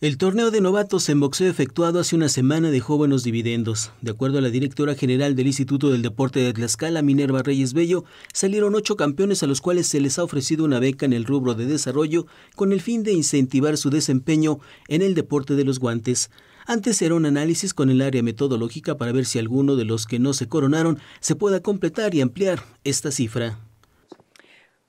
El torneo de novatos en boxeo efectuado hace una semana dejó buenos dividendos. De acuerdo a la directora general del Instituto del Deporte de Tlaxcala, Minerva Reyes Bello, salieron ocho campeones a los cuales se les ha ofrecido una beca en el rubro de desarrollo con el fin de incentivar su desempeño en el deporte de los guantes. Antes era un análisis con el área metodológica para ver si alguno de los que no se coronaron se pueda completar y ampliar esta cifra.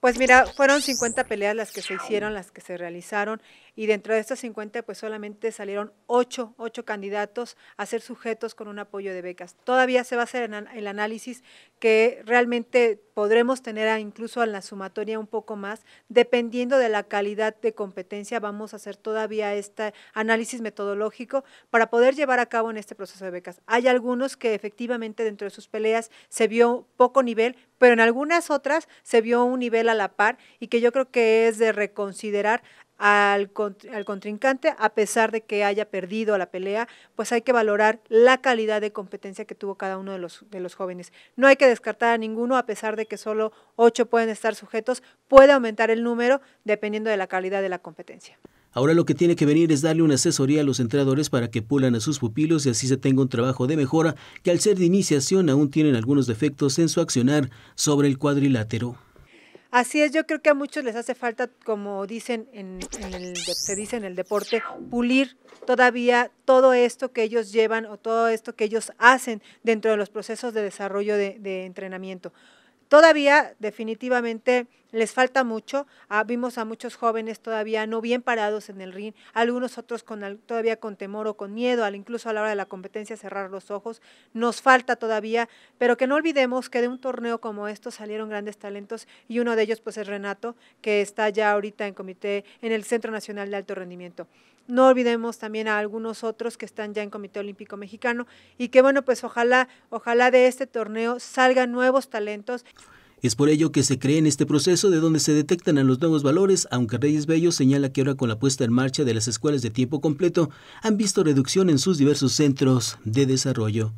Pues mira, fueron 50 peleas las que se hicieron, las que se realizaron y dentro de estas 50 pues solamente salieron 8, 8 candidatos a ser sujetos con un apoyo de becas. Todavía se va a hacer el análisis que realmente podremos tener incluso en la sumatoria un poco más, dependiendo de la calidad de competencia vamos a hacer todavía este análisis metodológico para poder llevar a cabo en este proceso de becas. Hay algunos que efectivamente dentro de sus peleas se vio poco nivel, pero en algunas otras se vio un nivel a la par y que yo creo que es de reconsiderar al, al, contrincante, a pesar de que haya perdido la pelea, pues hay que valorar la calidad de competencia que tuvo cada uno de los, de los jóvenes. No hay que descartar a ninguno, a pesar de que solo ocho pueden estar sujetos, puede aumentar el número dependiendo de la calidad de la competencia. Ahora lo que tiene que venir es darle una asesoría a los entrenadores para que pulan a sus pupilos y así se tenga un trabajo de mejora que al ser de iniciación aún tienen algunos defectos en su accionar sobre el cuadrilátero. Así es, yo creo que a muchos les hace falta, como dicen en, el, se dice en el deporte, pulir todavía todo esto que ellos llevan o todo esto que ellos hacen dentro de los procesos de desarrollo de entrenamiento. Todavía definitivamente les falta mucho. Ah, vimos a muchos jóvenes todavía no bien parados en el ring, algunos otros con, todavía con temor o con miedo, al, incluso a la hora de la competencia cerrar los ojos. Nos falta todavía, pero que no olvidemos que de un torneo como estos salieron grandes talentos y uno de ellos pues es Renato, que está ya ahorita en comité en el Centro Nacional de Alto Rendimiento. No olvidemos también a algunos otros que están ya en Comité Olímpico Mexicano y que bueno, pues ojalá, ojalá de este torneo salgan nuevos talentos. Es por ello que se cree en este proceso de donde se detectan a los nuevos valores, aunque Reyes Bello señala que ahora con la puesta en marcha de las escuelas de tiempo completo han visto reducción en sus diversos centros de desarrollo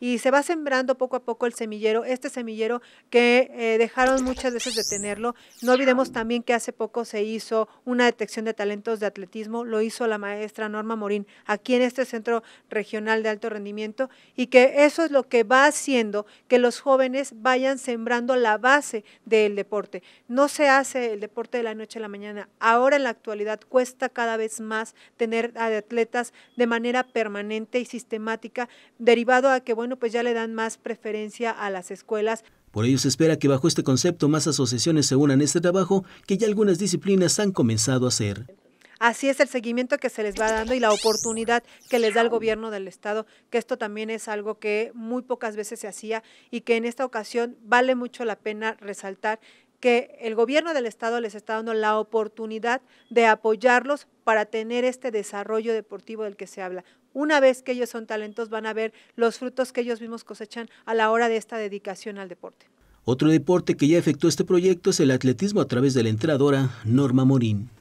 y se va sembrando poco a poco el semillero, este semillero que eh, dejaron muchas veces de tenerlo. No olvidemos también que hace poco se hizo una detección de talentos de atletismo, lo hizo la maestra Norma Morín aquí en este Centro Regional de Alto Rendimiento y que eso es lo que va haciendo que los jóvenes vayan sembrando la base del deporte. No se hace el deporte de la noche a la mañana, ahora en la actualidad cuesta cada vez más tener a atletas de manera permanente y sistemática, derivado a que, bueno, pues ya le dan más preferencia a las escuelas. Por ello se espera que bajo este concepto más asociaciones se unan a este trabajo que ya algunas disciplinas han comenzado a hacer. Así es el seguimiento que se les va dando y la oportunidad que les da el gobierno del estado, que esto también es algo que muy pocas veces se hacía y que en esta ocasión vale mucho la pena resaltar que el gobierno del estado les está dando la oportunidad de apoyarlos para tener este desarrollo deportivo del que se habla. Una vez que ellos son talentos van a ver los frutos que ellos mismos cosechan a la hora de esta dedicación al deporte. Otro deporte que ya efectuó este proyecto es el atletismo a través de la entrenadora Norma Morín.